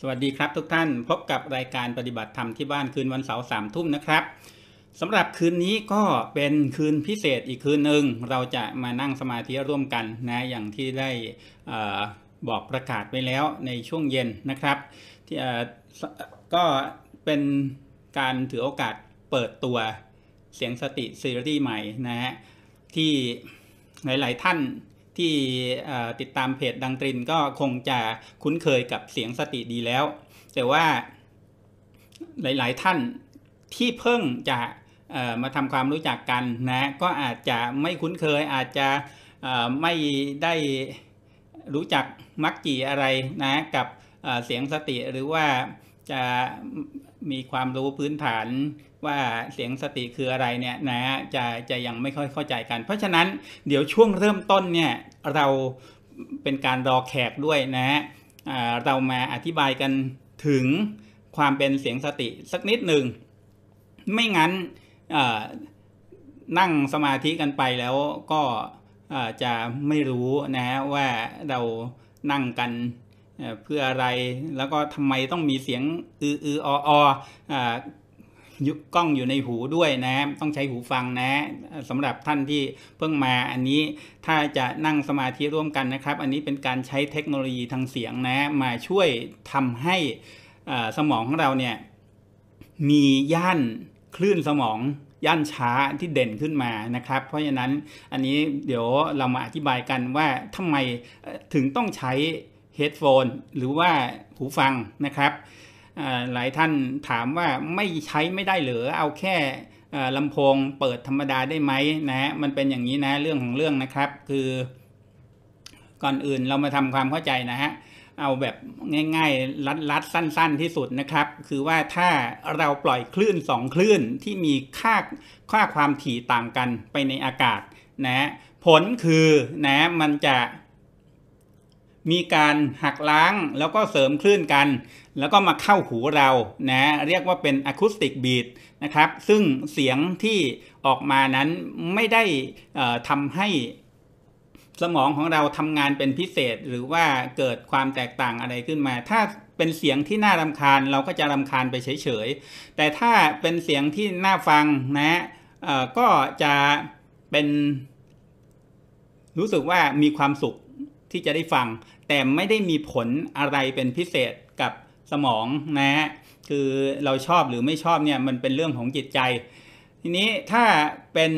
สวัสดีครับทุกท่านพบกับรายการปฏิบัติธรรมที่บ้านคืนวันเสาร์สามทุ่มนะครับสำหรับคืนนี้ก็เป็นคืนพิเศษอีกคืนหนึ่ง เราจะมานั่งสมาธิร่วมกันนะอย่างที่ได้บอกประกาศไปแล้วในช่วงเย็นนะครับที่ก็เป็นการถือโอกาสเปิดตัวเสียงสติซีรีส์ใหม่นะฮะที่หลายๆท่านที่ติดตามเพจดังตรินก็คงจะคุ้นเคยกับเสียงสติดีแล้ว แต่ว่าหลายๆท่านที่เพิ่งจะมาทำความรู้จักกันนะก็อาจจะไม่คุ้นเคยอาจจะไม่ได้รู้จักมักจีอะไรนะกับเสียงสติหรือว่าจะมีความรู้พื้นฐานว่าเสียงสติคืออะไรเนี่ยนะจะจะยังไม่ค่อยเข้าใจกัน เพราะฉะนั้นเดี๋ยวช่วงเริ่มต้นเนี่ยเราเป็นการรอแขกด้วยนะเรามาอธิบายกันถึงความเป็นเสียงสติสักนิดหนึ่ง ไม่งั้นนั่งสมาธิกันไปแล้วก็จะไม่รู้นะว่าเรานั่งกันเพื่ออะไร แล้วก็ทำไมต้องมีเสียงอืออืออออกล้องอยู่ในหูด้วยนะ ต้องใช้หูฟังนะ สำหรับท่านที่เพิ่งมา อันนี้ถ้าจะนั่งสมาธิร่วมกันนะครับ อันนี้เป็นการใช้เทคโนโลยีทางเสียงนะ มาช่วยทำให้สมองของเราเนี่ยมีย่านคลื่นสมอง ย่านช้าที่เด่นขึ้นมานะครับ เพราะฉะนั้นอันนี้เดี๋ยวเรามาอธิบายกันว่าทำไมถึงต้องใช้เฮดโฟนหรือว่าหูฟังนะครับหลายท่านถามว่าไม่ใช้ไม่ได้หรือเอาแค่ลำโพงเปิดธรรมดาได้ไหมนะฮะมันเป็นอย่างนี้นะเรื่องของเรื่องนะครับ คือ ก่อนอื่นเรามาทำความเข้าใจนะฮะเอาแบบง่ายๆรัดดสั้น ๆ ที่สุดนะครับ คือว่าถ้าเราปล่อยคลื่น 2 คลื่นที่มีค่าค่าความถี่ต่างกันไปในอากาศนะ ผลคือนะมันจะมีการหักล้างแล้วก็เสริมคลื่นกัน แล้วก็มาเข้าหูเรานะ เรียกว่าเป็นอะคูสติกบีดนะครับ ซึ่งเสียงที่ออกมานั้นไม่ได้ทำให้สมองของเราทำงานเป็นพิเศษ หรือว่าเกิดความแตกต่างอะไรขึ้นมา ถ้าเป็นเสียงที่น่ารำคาญ เราก็จะรำคาญไปเฉย ๆ แต่ถ้าเป็นเสียงที่น่าฟังนะก็จะเป็น รู้สึกว่ามีความสุขที่จะได้ฟังแต่ไม่ได้มีผลอะไรเป็นพิเศษกับสมองนะฮะคือเราชอบหรือไม่ชอบเนี่ยมันเป็นเรื่องของจิตใจ ทีนี้ถ้าเป็น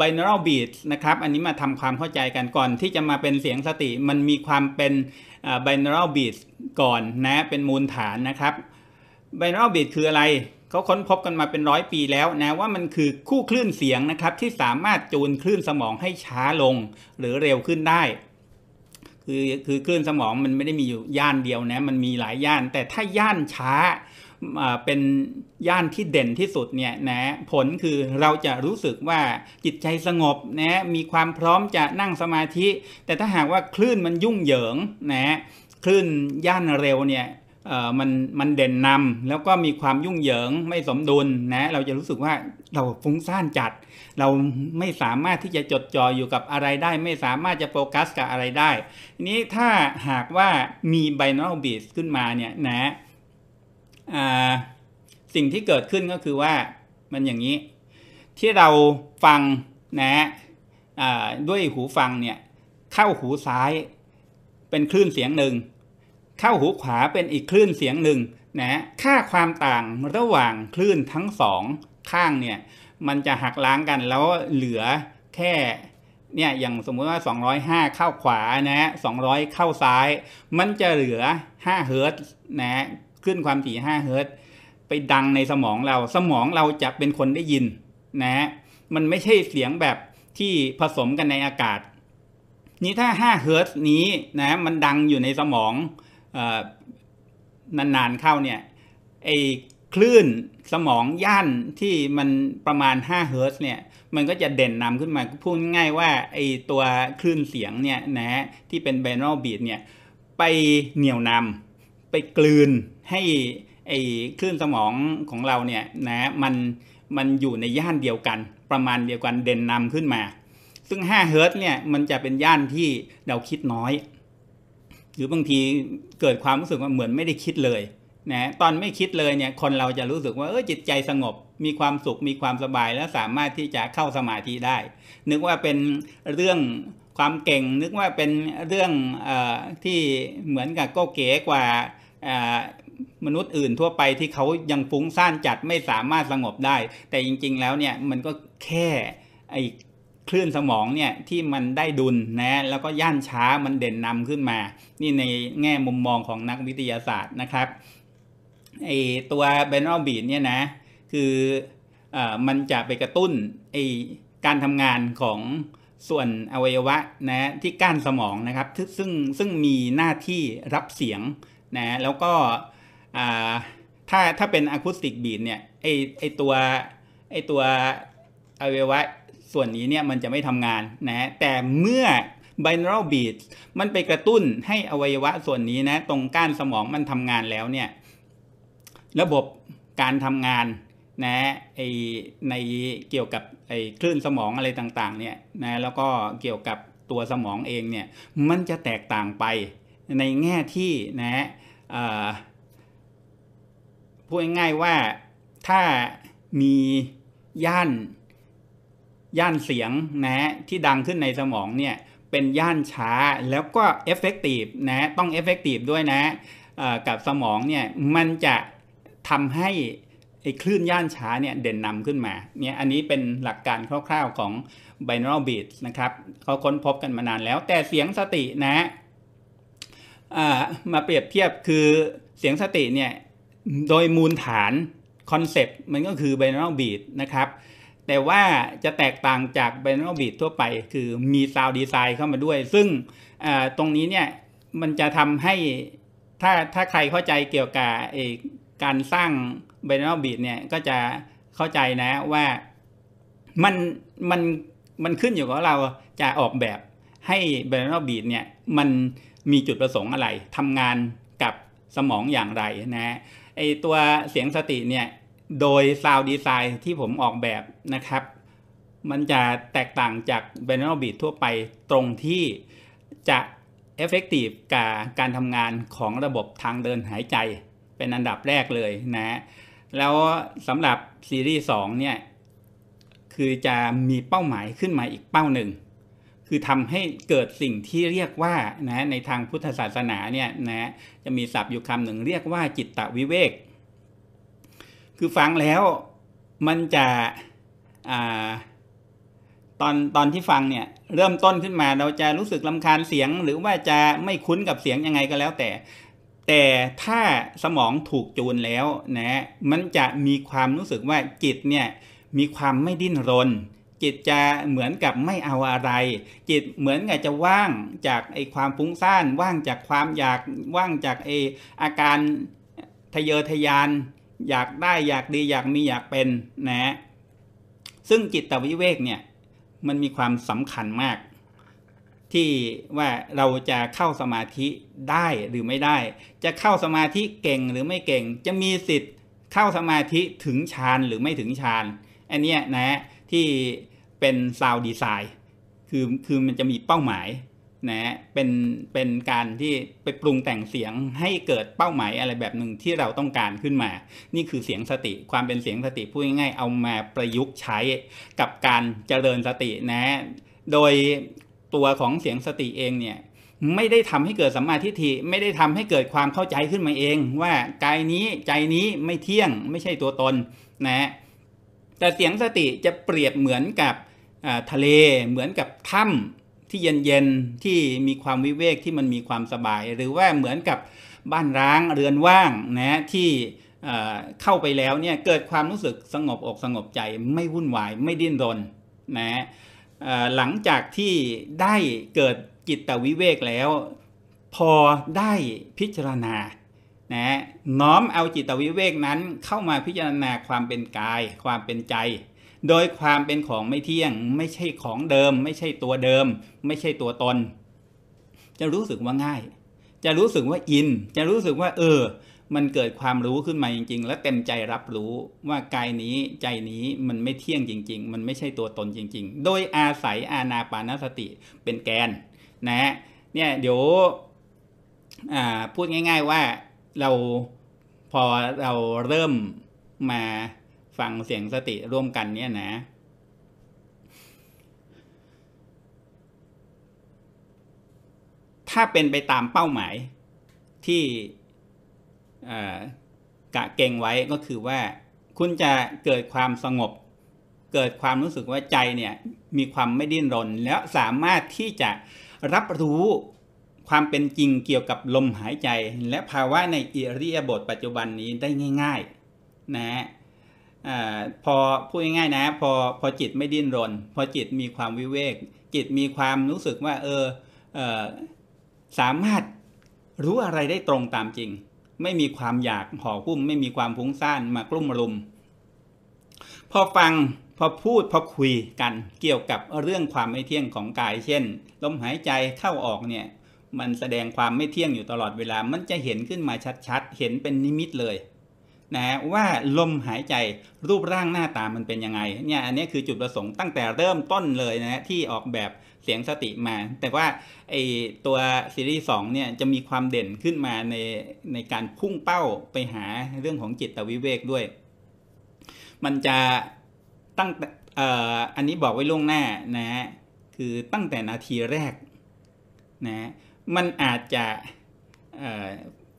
binaural beat นะครับ อันนี้มาทำความเข้าใจกันก่อนที่จะมาเป็นเสียงสติ มันมีความเป็น binaural beat ก่อนนะ เป็นมูลฐานนะครับ binaural beat คืออะไร เขาค้นพบกันมาเป็นร้อยปีแล้วนะว่ามันคือคู่คลื่นเสียงนะครับที่สามารถจูนคลื่นสมองให้ช้าลงหรือเร็วขึ้นได้คือคือคลื่นสมองมันไม่ได้มีอยู่ย่านเดียวนะมันมีหลายย่าน แต่ถ้าย่านช้าเป็นย่านที่เด่นที่สุดเนี่ยนะผลคือเราจะรู้สึกว่าจิตใจสงบนะมีความพร้อม จะนั่งสมาธิ แต่ถ้าหากว่าคลื่นมันยุ่งเหยิงนะคลื่นย่านเร็วเนี่ยมันมันเด่นนำแล้วก็มีความยุ่งเหยิงไม่สมดุลนะเราจะรู้สึกว่าเราฟุ้งซ่านจัด เราไม่สามารถที่จะจดจ่ออยู่กับอะไรได้ ไม่สามารถจะโฟกัสกับอะไรได้นี้ถ้าหากว่ามีไบโนลบีสขึ้นมาเนี่ยนะสิ่งที่เกิดขึ้นก็คือว่า มันอย่างนี้ ที่เราฟังนะด้วยหูฟังเนี่ยเข้าหูซ้าย เป็นคลื่นเสียงหนึ่งเข้าหูขวาเป็นอีกคลื่นเสียงหนึ่งนะค่าความต่างระหว่างคลื่นทั้งสองข้างเนี่ยมันจะหักล้างกันแล้วเหลือแค่เนี่ยอย่างสมมติว่า 205เข้าขวานะ 200 เข้าซ้าย มันจะเหลือ5เฮิร์ตนะคลื่นความถี่5เฮิร์ตไปดังในสมองเราสมองเราจะเป็นคนได้ยินนะมันไม่ใช่เสียงแบบที่ผสมกันในอากาศ นี้ถ้า5เฮิร์ตนี้นะมันดังอยู่ในสมองนานๆเข้าเนี่ยไอคลื่นสมองย่าน ที่มันประมาณ5เฮิร์ตเนี่ยมันก็จะเด่นนำขึ้นมาพูดง่ายว่าไอตัวคลื่นเสียงเนี่ยนะฮะที่เป็น b บน a l บีดเนี่ยไปเหนี่ยวนำไปกลืน ให้ไอคลื่นสมองของเราเนี่ยนะมันมันอยู่ในย่านเดียวกัน ประมาณเดียวกันเด่นนำขึ้นมา ซึ่ง5เฮิร์ตเนี่ยมันจะเป็นย่านที่เราคิดน้อยรือบางทีเกิดความรู้สึกว่าเหมือนไม่ได้คิดเลยนะตอนไม่คิดเลยเนี่ยคนเราจะรู้สึกว่า เออจิตใจสงบมีความสุขมีความสบายและสามารถที่จะเข้าสมาธิได้ นึกว่าเป็นเรื่องความเก่งนึกว่าเป็นเรื่องอที่เหมือนกับก็เก๋กว่ามนุษย์อื่นทั่วไปที่เขายังฟุ้งซ่านจัดไม่สามารถสงบได้ แต่จริงๆแล้วเนี่ยมันก็แค่ไอ้คลื่นสมองเนี่ยที่มันได้ดุลนะแล้วก็ย่านช้ามันเด่นนำขึ้นมา นี่ในแง่มุมมองของนักวิทยาศาสตร์นะครับไอตัวเบนอลบีดเนี่ยนะคืออ่มันจะไปกระตุ้นไอการทำงานของส่วนอวัยวะนะที่ก้านสมองนะครับซึ่งซึ่งมีหน้าที่รับเสียงนะแล้วก็ถ้าถ้าเป็นอะคูสติกบีดเนี่ยไอไอตัวไอตัวอวัยวะส่วนนี้เนี่ยมันจะไม่ทำงานนะแต่เมื่อ binaural beat มันไปกระตุ้นให้อวัยวะส่วนนี้นะตรงก้านสมองมันทำงานแล้วเนี่ยระบบการทำงานนะไอในเกี่ยวกับไอคลื่นสมองอะไรต่างๆเนี่ยนะแล้วก็เกี่ยวกับตัวสมองเองเนี่ยมันจะแตกต่างไป ในแง่ที่นะพูดง่ายๆว่าถ้ามีย่านย่านเสียงนะฮะที่ดังขึ้นในสมองเนี่ยเป็นย่านช้าแล้วก็เอฟเฟกตีฟนะต้องเอฟเฟกตีฟด้วยนะกับสมองเนี่ยมันจะทำให้ไอ้คลื่นย่านช้าเนี่ยเด่นนำขึ้นมาเนี่ยอันนี้เป็นหลักการคร่าวๆของ binaural beats นะครับเขาค้นพบกันมานานแล้ว แต่เสียงสตินะ มาเปรียบเทียบคือเสียงสติเนี่ยโดยมูลฐานคอนเซปต์มันก็คือ binaural beat นะครับแต่ว่าจะแตกต่างจากไบโนบ b ททั่วไป คือมีซาวดีไซน์เข้ามาด้วย ซึ่งตรงนี้เนี่ยมันจะทำให้ถ้าถ้าใครเข้าใจเกี่ยวกับการสร้างไบโนบ b ทเนี่ยก็จะเข้าใจนะว่ามันมันมันขึ้นอยู่กับเราจะออกแบบให้ไบโนบ b ทเนี่ยมันมีจุดประสงค์อะไรทำงานกับสมองอย่างไรนะไอตัวเสียงสติเนี่ยโดยซาวดีไซน์ที่ผมออกแบบนะครับ มันจะแตกต่างจากเบนน l บ e a ทั่วไปตรงที่จะเอฟเฟกตีฟกับการทำงานของระบบทางเดินหายใจเป็นอันดับแรกเลยนะแล้วสำหรับซีรีส์2เนี่ยคือจะมีเป้าหมายขึ้นมาอีกเป้าหนึ่งคือทำให้เกิดสิ่งที่เรียกว่านะในทางพุทธศาสนาเนี่ยนะจะมีศัพท์อยู่คำหนึ่งเรียกว่าจิตตวิเวกคือฟังแล้วมันจะอ่าตอนตอนที่ฟังเนี่ยเริ่มต้นขึ้นมาเราจะรู้สึกลำคาญเสียง หรือว่าจะไม่คุ้นกับเสียงยังไงก็แล้วแต่ แต่ถ้าสมองถูกจูนแล้วนะมันจะมีความรู้สึกว่าจิตเนี่ยมีความไม่ดิ้นรน จิตจะเหมือนกับไม่เอาอะไร จิตเหมือนกับจะว่างจากไอความฟุ้งซ่านว่างจากความอยากว่างจากไออาการทะเยอทะยานอยากได้อยากดีอยากมีอยากเป็นนะฮะซึ่งจิตวิเวกเนี่ยมันมีความสำคัญมาก ที่ว่าเราจะเข้าสมาธิได้หรือไม่ได้ จะเข้าสมาธิเก่งหรือไม่เก่ง จะมีสิทธิ์เข้าสมาธิถึงฌานหรือไม่ถึงฌานอันนี้นะที่เป็นซาวดีไซน์คือคือมันจะมีเป้าหมายนะเป็นเป็นการที่ไปปรุงแต่งเสียงให้เกิดเป้าหมายอะไรแบบหนึ่งที่เราต้องการขึ้นมา นี่คือเสียงสติ ความเป็นเสียงสติพูดง่ายๆเอามาประยุกต์ใช้กับการเจริญสตินะ โดยตัวของเสียงสติเองเนี่ยไม่ได้ทำให้เกิดสัมมาทิฏฐิไม่ได้ทำให้เกิดความเข้าใจขึ้นมาเอง ว่ากายนี้ใจนี้ไม่เที่ยงไม่ใช่ตัวตนนะแต่เสียงสติจะเปรียบเหมือนกับทะเลเหมือนกับถ้ำที่เย็นๆ ที่มีความวิเวกที่มันมีความสบาย หรือว่าเหมือนกับบ้านร้างเรือนว่างนะ ที่เข้าไปแล้วเนี่ยเกิดความรู้สึกสงบอก สงบใจ ไม่วุ่นวาย ไม่ดิ้นรนนะหลังจากที่ได้เกิดจิตวิเวกแล้ว พอได้พิจารณา นะ น้อมเอาจิตวิเวกนั้นเข้ามาพิจารณาความเป็นกาย ความเป็นใจโดยความเป็นของไม่เที่ยงไม่ใช่ของเดิม ไม่ใช่ตัวเดิม ไม่ใช่ตัวตน จะรู้สึกว่าง่าย จะรู้สึกว่าอินจะรู้สึกว่า เออ มันเกิดความรู้ขึ้นมาจริง ๆ และเต็มใจรับรู้ว่ากายนี้ใจนี้มันไม่เที่ยงจริง ๆ มันไม่ใช่ตัวตนจริง ๆ โดยอาศัยอาณาปานสติเป็นแกน นะฮะเนี่ยเดี๋ยวพูดง่าย ๆ ว่าเราพอเราเริ่มมาฟังเสียงสติร่วมกันเนี่ยนะ ถ้าเป็นไปตามเป้าหมายที่กะเก่งไว้ก็คือว่าคุณจะเกิดความสงบเกิดความรู้สึกว่าใจเนี่ยมีความไม่ดิ้นรน แล้วสามารถที่จะรับรู้ความเป็นจริงเกี่ยวกับลมหายใจ และภาวะในอิริยาบถปัจจุบันนี้ได้ง่าย ๆ นะฮะอพอพูดง่ายๆนะพอพอจิตไม่ดิ้นรน พอจิตมีความวิเวกจิตมีความรู้สึกว่าเออเออสามารถรู้อะไรได้ตรงตามจริง ไม่มีความอยากห่อหุ้ม ไม่มีความฟุ้งซ่านมากลุ่มรุม พอฟังพอพูดพอคุยกันเกี่ยวกับเรื่องความไม่เที่ยงของกายเช่นลมหายใจเข้าออกเนี่ยมันแสดงความไม่เที่ยงอยู่ตลอดเวลามันจะเห็นขึ้นมาชัดๆเห็นเป็นนิมิตเลยนะว่าลมหายใจรูปร่างหน้าตามันเป็นยังไงเนี่ยอันนี้คือจุดประสงค์ตั้งแต่เริ่มต้นเลยนะที่ออกแบบเสียงสติมา แต่ว่าไอตัวซีรีส์2เนี่ยจะมีความเด่นขึ้นมาในในการพุ่งเป้าไปหาเรื่องของจิตวิเวกด้วย มันจะตั้งอออันนี้บอกไว้ล่วงหน้านะฮะคือตั้งแต่นาทีแรกนะมันอาจจะ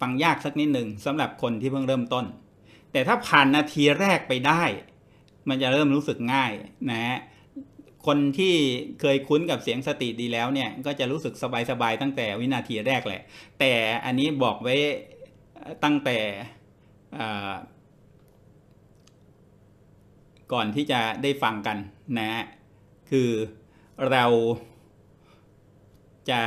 ฟังยากสักนิดหนึ่งสำหรับคนที่เพิ่งเริ่มต้นแต่ถ้าผ่านนาทีแรกไปได้ มันจะเริ่มรู้สึกง่ายนะฮะคนที่เคยคุ้นกับเสียงสติดีแล้วเนี่ยก็จะรู้สึกสบายๆตั้งแต่วินาทีแรกแหละ แต่อันนี้บอกไว้ตั้งแต่ก่อนที่จะได้ฟังกันนะคือเราจะ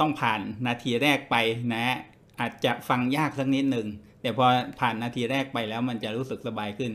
ต้องผ่านนาทีแรกไปนะอาจจะฟังยากสักนิดหนึ่งแต่พอผ่านนาทีแรกไปแล้วมันจะรู้สึกสบายขึ้น